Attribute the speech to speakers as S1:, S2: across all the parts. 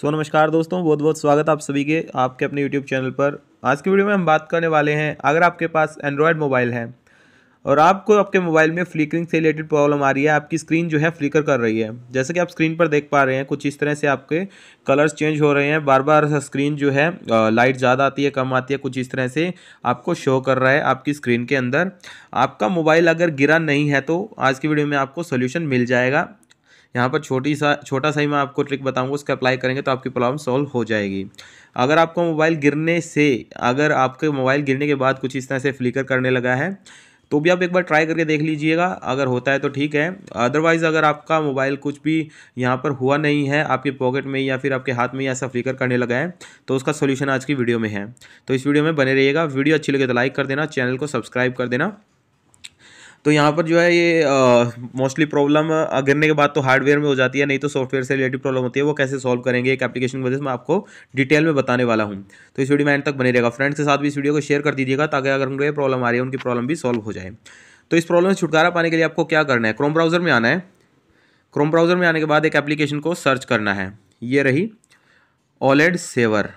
S1: सो नमस्कार दोस्तों बहुत बहुत स्वागत आप सभी के आपके अपने यूट्यूब चैनल पर आज की वीडियो में हम बात करने वाले हैं अगर आपके पास एंड्रॉयड मोबाइल है और आपको आपके मोबाइल में फ्लिकरिंग से रिलेटेड प्रॉब्लम आ रही है आपकी स्क्रीन जो है फ्लिकर कर रही है जैसे कि आप स्क्रीन पर देख पा रहे हैं कुछ इस तरह से आपके कलर्स चेंज हो रहे हैं बार बार स्क्रीन जो है लाइट ज़्यादा आती है कम आती है कुछ इस तरह से आपको शो कर रहा है आपकी स्क्रीन के अंदर आपका मोबाइल अगर गिरा नहीं है तो आज की वीडियो में आपको सोल्यूशन मिल जाएगा यहाँ पर छोटी सा छोटा सा ही मैं आपको ट्रिक बताऊँगा उसका अप्लाई करेंगे तो आपकी प्रॉब्लम सॉल्व हो जाएगी अगर आपका मोबाइल गिरने से अगर आपके मोबाइल गिरने के बाद कुछ इस तरह से फ्लिकर करने लगा है तो भी आप एक बार ट्राई करके देख लीजिएगा अगर होता है तो ठीक है अदरवाइज़ अगर आपका मोबाइल कुछ भी यहाँ पर हुआ नहीं है आपके पॉकेट में या फिर आपके हाथ में ऐसा फ्लिकर करने लगा है तो उसका सोल्यूशन आज की वीडियो में है तो इस वीडियो में बने रहिएगा वीडियो अच्छी लगे तो लाइक कर देना चैनल को सब्सक्राइब कर देना तो यहाँ पर जो है ये मोस्टली प्रॉब्लम गिरने के बाद तो हार्डवेयर में हो जाती है नहीं तो सॉफ्टवेयर से रिलेटेड प्रॉब्लम होती है वो कैसे सॉल्व करेंगे एक एप्लीकेशन की वजह से मैं आपको डिटेल में बताने वाला हूँ तो इस वीडियो में एंड तक बने रहेगा फ्रेंड्स के साथ भी इस वीडियो को शेयर कर दीजिएगा ताकि अगर उनको ये प्रॉब्लम आ रही है उनकी प्रॉब्लम भी सॉल्व हो जाए तो इस प्रॉब्लम से छुटकारा पाने के लिए आपको क्या करना है क्रोम ब्राउज़र में आना है क्रोम ब्राउज़र में आने के बाद एक एप्लीकेशन को सर्च करना है ये रही ओलेड सेवर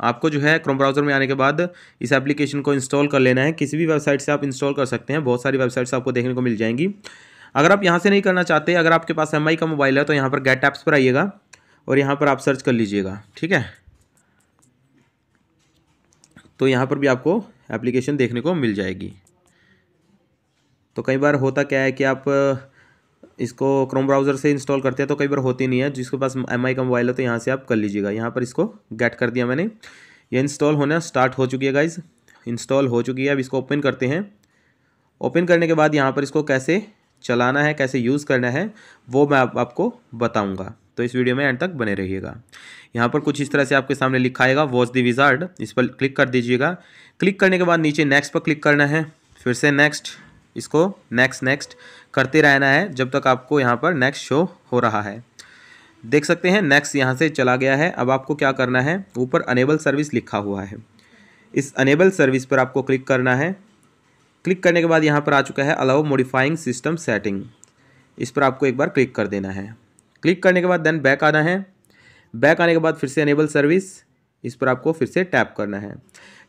S1: आपको जो है क्रोम ब्राउज़र में आने के बाद इस एप्लीकेशन को इंस्टॉल कर लेना है किसी भी वेबसाइट से आप इंस्टॉल कर सकते हैं बहुत सारी वेबसाइट्स आपको देखने को मिल जाएंगी अगर आप यहाँ से नहीं करना चाहते अगर आपके पास एम का मोबाइल है तो यहाँ पर गेट ऐप्स पर आइएगा और यहाँ पर आप सर्च कर लीजिएगा ठीक है तो यहाँ पर भी आपको एप्लीकेशन देखने को मिल जाएगी तो कई बार होता क्या है कि आप इसको क्रोम ब्राउज़र से इंस्टॉल करते हैं तो कई बार होती नहीं है जिसके पास एम का मोबाइल हो तो यहाँ से आप कर लीजिएगा यहाँ पर इसको गेट कर दिया मैंने ये इंस्टॉल होना स्टार्ट हो चुकी है गाइज़ इंस्टॉल हो चुकी है अब इसको ओपन करते हैं ओपन करने के बाद यहाँ पर इसको कैसे चलाना है कैसे यूज़ करना है वो मैं आप, आपको बताऊँगा तो इस वीडियो में एंड तक बने रहिएगा यहाँ पर कुछ इस तरह से आपके सामने लिखा आएगा वॉच दी विजार्ड इस पर क्लिक कर दीजिएगा क्लिक करने के बाद नीचे नेक्स्ट पर क्लिक करना है फिर से नेक्स्ट इसको नेक्स्ट नेक्स्ट करते रहना है जब तक आपको यहाँ पर नेक्स्ट शो हो रहा है देख सकते हैं नेक्स्ट यहाँ से चला गया है अब आपको क्या करना है ऊपर अनेबल सर्विस लिखा हुआ है इस अनेबल सर्विस पर आपको क्लिक करना है क्लिक करने के बाद यहाँ पर आ चुका है अलाउ मॉडिफाइंग सिस्टम सेटिंग इस पर आपको एक बार क्लिक कर देना है क्लिक करने के बाद देन बैक आना है बैक आने के बाद फिर से अनेबल सर्विस इस पर आपको फिर से टैप करना है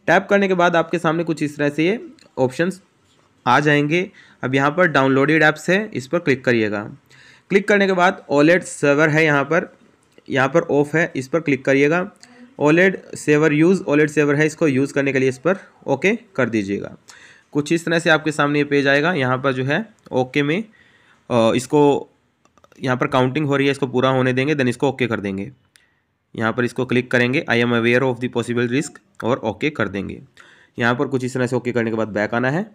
S1: टैप करने के बाद आपके सामने कुछ इस तरह से ये ऑप्शंस आ जाएंगे अब यहाँ पर डाउनलोडेड ऐप्स है इस पर क्लिक करिएगा क्लिक करने के बाद ओलेट सर्वर है यहाँ पर यहाँ पर ऑफ है इस पर क्लिक करिएगा ओलेट सेवर यूज़ ओलेट सेवर है इसको यूज़ करने के लिए इस पर ओके कर दीजिएगा कुछ इस तरह से आपके सामने ये पेज आएगा यहाँ पर जो है ओके में इसको यहाँ पर काउंटिंग हो रही है इसको पूरा होने देंगे देन इसको ओके कर देंगे यहाँ पर इसको क्लिक करेंगे I am aware of the possible risk और ओके कर देंगे यहाँ पर कुछ इस तरह से ओके करने के बाद बैक आना है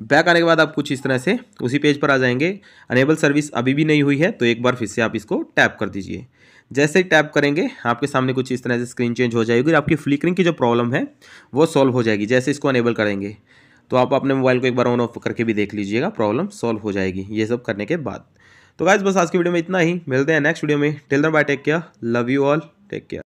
S1: बैक आने के बाद आप कुछ इस तरह से उसी पेज पर आ जाएंगे अनेबल सर्विस अभी भी नहीं हुई है तो एक बार फिर से आप इसको टैप कर दीजिए जैसे ही टैप करेंगे आपके सामने कुछ इस तरह से स्क्रीन चेंज हो जाएगी और आपकी फ्लिकरिंग की जो प्रॉब्लम है वो सॉल्व हो जाएगी जैसे इसको अनेबल करेंगे तो आप अपने मोबाइल को एक बार ऑन ऑफ करके भी देख लीजिएगा प्रॉब्लम सॉल्व हो जाएगी ये सब करने के बाद तो गाइज बस आज की वीडियो में इतना ही मिलते हैं नेक्स्ट वीडियो में till then bye take care love you all take care